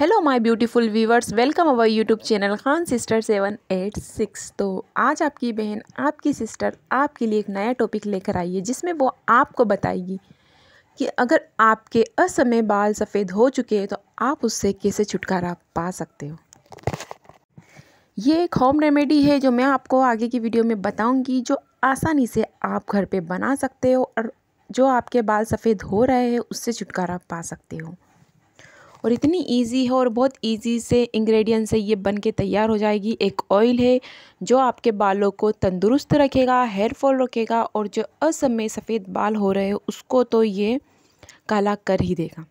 hello my beautiful viewers welcome our YouTube channel Khan sister seven eight six तो आज आपकी बहन आपकी सिस्टर आपके लिए एक नया टॉपिक लेकर आई है जिसमें वो आपको बताएगी कि अगर आपके असमय बाल सफ़ेद हो चुके हैं तो आप उससे कैसे छुटकारा पा सकते हो ये एक होम रेमेडी है जो मैं आपको आगे की वीडियो में बताऊँगी जो आसानी से आप घर पर बना सकते हो और जो आपके बाल सफ़ेद हो रहे हैं उससे छुटकारा पा सकते हो और इतनी ईजी है और बहुत ईजी से इंग्रेडिएंट से ये बन के तैयार हो जाएगी एक ऑयल है जो आपके बालों को तंदुरुस्त रखेगा हेयर फॉल रखेगा और जो असमय सफ़ेद बाल हो रहे हो उसको तो ये काला कर ही देगा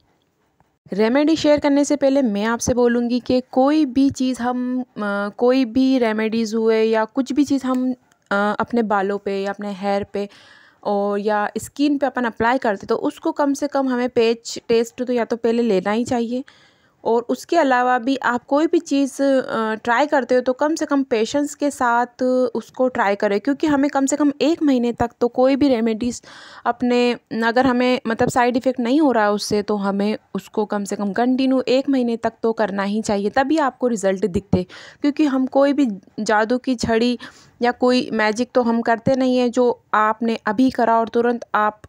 रेमेडी शेयर करने से पहले मैं आपसे बोलूँगी कि कोई भी चीज़ हम आ, कोई भी रेमेडीज़ हुए या कुछ भी चीज़ हम आ, अपने बालों पे या अपने हेयर पे और या स्किन पे अपन अप्लाई करते तो उसको कम से कम हमें पेच टेस्ट तो या तो पहले लेना ही चाहिए और उसके अलावा भी आप कोई भी चीज़ ट्राई करते हो तो कम से कम पेशेंस के साथ उसको ट्राई करें क्योंकि हमें कम से कम एक महीने तक तो कोई भी रेमेडीज़ अपने अगर हमें मतलब साइड इफ़ेक्ट नहीं हो रहा है उससे तो हमें उसको कम से कम कंटिन्यू एक महीने तक तो करना ही चाहिए तभी आपको रिज़ल्ट दिखते क्योंकि हम कोई भी जादू की छड़ी या कोई मैजिक तो हम करते नहीं हैं जो आपने अभी करा और तुरंत आप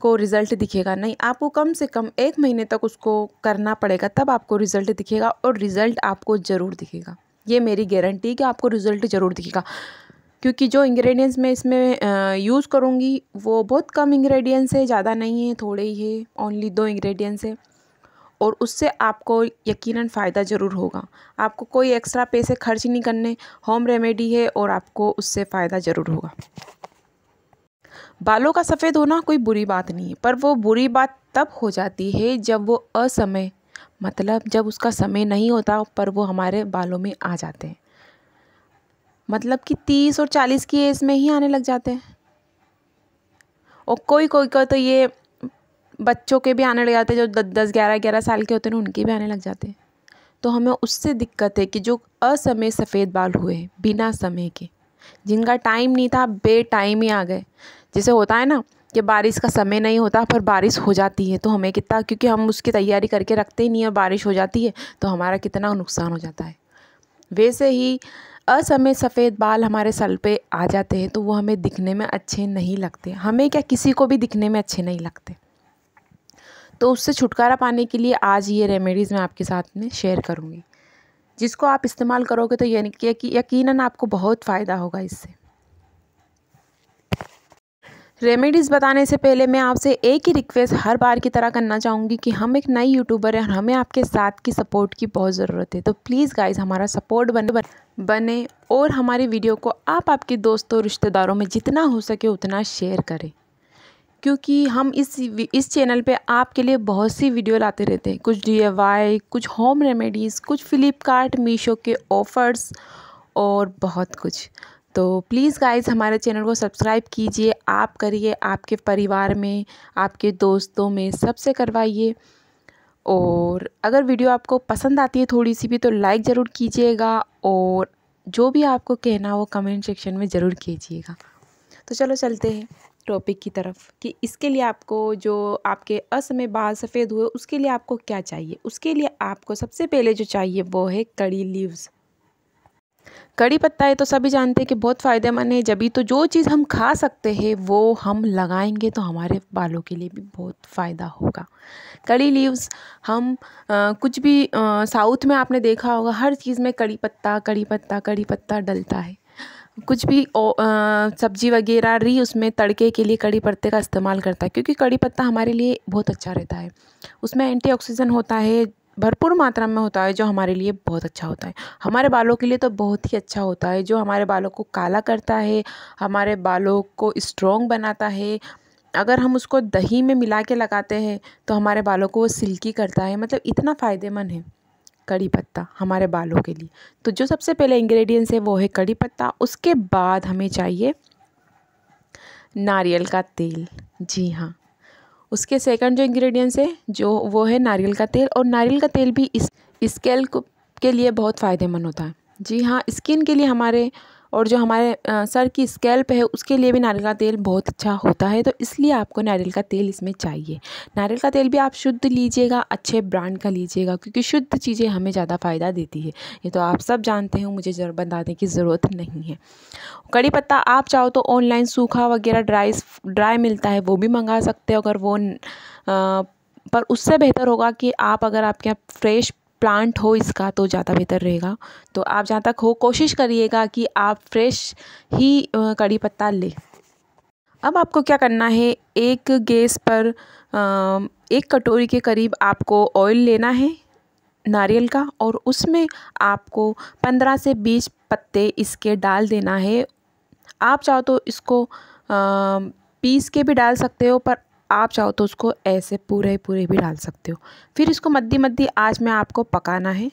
को रिज़ल्ट दिखेगा नहीं आपको कम से कम एक महीने तक उसको करना पड़ेगा तब आपको रिज़ल्ट दिखेगा और रिज़ल्ट आपको ज़रूर दिखेगा ये मेरी गारंटी है कि आपको रिज़ल्ट ज़रूर दिखेगा क्योंकि जो इंग्रेडिएंट्स मैं इसमें यूज़ करूँगी वो बहुत कम इंग्रेडिएंट्स है ज़्यादा नहीं है थोड़े ही है ओनली दो इंग्रेडिएंट्स है और उससे आपको यकीनन फ़ायदा ज़रूर होगा आपको कोई एक्स्ट्रा पैसे खर्च नहीं करने होम रेमेडी है और आपको उससे फ़ायदा ज़रूर होगा बालों का सफ़ेद होना कोई बुरी बात नहीं है पर वो बुरी बात तब हो जाती है जब वो असमय मतलब जब उसका समय नहीं होता पर वो हमारे बालों में आ जाते हैं मतलब कि तीस और चालीस की एज में ही आने लग जाते हैं और कोई कोई को तो ये बच्चों के भी आने लग जाते हैं जो दस दस ग्यारह ग्यारह साल के होते हैं उनके भी आने लग जाते हैं तो हमें उससे दिक्कत है कि जो असमय सफ़ेद बाल हुए बिना समय के जिनका टाइम नहीं था बे टाइम ही आ गए जैसे होता है ना कि बारिश का समय नहीं होता पर बारिश हो जाती है तो हमें कितना क्योंकि हम उसकी तैयारी करके रखते ही नहीं और बारिश हो जाती है तो हमारा कितना नुकसान हो जाता है वैसे ही असमय सफ़ेद बाल हमारे सल पे आ जाते हैं तो वो हमें दिखने में अच्छे नहीं लगते हमें क्या किसी को भी दिखने में अच्छे नहीं लगते तो उससे छुटकारा पाने के लिए आज ये रेमेडीज़ मैं आपके साथ में शेयर करूँगी जिसको आप इस्तेमाल करोगे तो यानी कि यकीनन आपको बहुत फ़ायदा होगा इससे रेमेडीज़ बताने से पहले मैं आपसे एक ही रिक्वेस्ट हर बार की तरह करना चाहूँगी कि हम एक नई यूट्यूबर हैं और हमें आपके साथ की सपोर्ट की बहुत ज़रूरत है तो प्लीज़ गाइज हमारा सपोर्ट बने बने और हमारी वीडियो को आप आपके दोस्तों रिश्तेदारों में जितना हो सके उतना शेयर करें क्योंकि हम इस इस चैनल पे आपके लिए बहुत सी वीडियो लाते रहते हैं कुछ डी कुछ होम रेमेडीज़ कुछ फ़्लिपकार्ट मीशो के ऑफ़र्स और बहुत कुछ तो प्लीज़ गाइस हमारे चैनल को सब्सक्राइब कीजिए आप करिए आपके परिवार में आपके दोस्तों में सबसे करवाइए और अगर वीडियो आपको पसंद आती है थोड़ी सी भी तो लाइक ज़रूर कीजिएगा और जो भी आपको कहना हो कमेंट सेक्शन में ज़रूर कीजिएगा तो चलो चलते हैं टॉपिक की तरफ कि इसके लिए आपको जो आपके अस में बाल सफ़ेद हुए उसके लिए आपको क्या चाहिए उसके लिए आपको सबसे पहले जो चाहिए वो है कड़ी लीव्स कड़ी पत्ता है तो सभी जानते हैं कि बहुत फ़ायदेमंद है जब भी तो जो चीज़ हम खा सकते हैं वो हम लगाएंगे तो हमारे बालों के लिए भी बहुत फ़ायदा होगा कड़ी लीव्स हम आ, कुछ भी आ, साउथ में आपने देखा होगा हर चीज़ में कड़ी पत्ता कड़ी पत्ता कड़ी पत्ता डलता है कुछ भी सब्जी वगैरह री उसमें तड़के के लिए कड़ी पत्ते का इस्तेमाल करता है क्योंकि कड़ी पत्ता हमारे लिए बहुत अच्छा रहता है उसमें एंटीऑक्सीडेंट होता है भरपूर मात्रा में होता है जो हमारे लिए बहुत अच्छा होता है हमारे बालों के लिए तो बहुत ही अच्छा होता है जो हमारे बालों को काला करता है हमारे बालों को स्ट्रॉन्ग बनाता है अगर हम उसको दही में मिला के लगाते हैं तो हमारे बालों को वो सिल्की करता है मतलब इतना फ़ायदेमंद है कड़ी पत्ता हमारे बालों के लिए तो जो सबसे पहले इंग्रेडिएंट्स है वो है कड़ी पत्ता उसके बाद हमें चाहिए नारियल का तेल जी हाँ उसके सेकंड जो इंग्रेडिएंट्स है जो वो है नारियल का तेल और नारियल का तेल भी इस स्केल के लिए बहुत फ़ायदेमंद होता है जी हाँ स्किन के लिए हमारे और जो हमारे सर की स्कैल्प है उसके लिए भी नारियल का तेल बहुत अच्छा होता है तो इसलिए आपको नारियल का तेल इसमें चाहिए नारियल का तेल भी आप शुद्ध लीजिएगा अच्छे ब्रांड का लीजिएगा क्योंकि शुद्ध चीज़ें हमें ज़्यादा फ़ायदा देती है ये तो आप सब जानते हो मुझे जरूर बताने की ज़रूरत नहीं है कड़ी पत्ता आप चाहो तो ऑनलाइन सूखा वगैरह ड्राई ड्राई मिलता है वो भी मंगा सकते हो अगर वो आ, पर उससे बेहतर होगा कि आप अगर आपके यहाँ फ्रेश प्लांट हो इसका तो ज़्यादा बेहतर रहेगा तो आप जहाँ तक हो कोशिश करिएगा कि आप फ्रेश ही कड़ी पत्ता लें अब आपको क्या करना है एक गैस पर एक कटोरी के करीब आपको ऑयल लेना है नारियल का और उसमें आपको पंद्रह से बीस पत्ते इसके डाल देना है आप चाहो तो इसको पीस के भी डाल सकते हो पर आप चाहो तो उसको ऐसे पूरे पूरे भी डाल सकते हो फिर इसको मध्य मध्य आँच में आपको पकाना है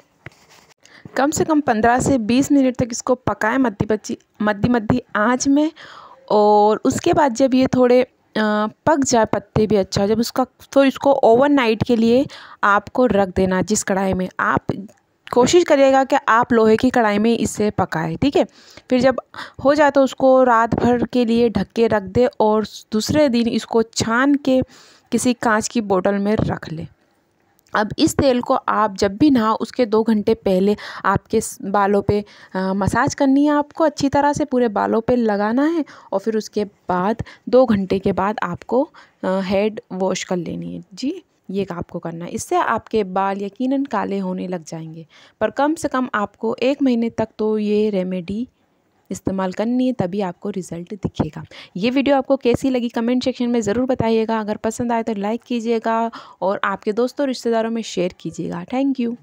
कम से कम पंद्रह से बीस मिनट तक इसको पकाएं मध्य बच्ची मध्य मध्य आँच में और उसके बाद जब ये थोड़े पक जाए पत्ते भी अच्छा जब उसका तो इसको ओवरनाइट के लिए आपको रख देना जिस कढ़ाई में आप कोशिश करिएगा कि आप लोहे की कढ़ाई में इसे पकाएं ठीक है फिर जब हो जाए तो उसको रात भर के लिए ढक के रख दे और दूसरे दिन इसको छान के किसी कांच की बोतल में रख ले अब इस तेल को आप जब भी नहाओ उसके दो घंटे पहले आपके बालों पे आ, मसाज करनी है आपको अच्छी तरह से पूरे बालों पे लगाना है और फिर उसके बाद दो घंटे के बाद आपको हेड वॉश कर लेनी है जी ये आपको करना है इससे आपके बाल यकीनन काले होने लग जाएंगे पर कम से कम आपको एक महीने तक तो ये रेमेडी इस्तेमाल करनी है तभी आपको रिज़ल्ट दिखेगा ये वीडियो आपको कैसी लगी कमेंट सेक्शन में ज़रूर बताइएगा अगर पसंद आए तो लाइक कीजिएगा और आपके दोस्तों रिश्तेदारों में शेयर कीजिएगा थैंक यू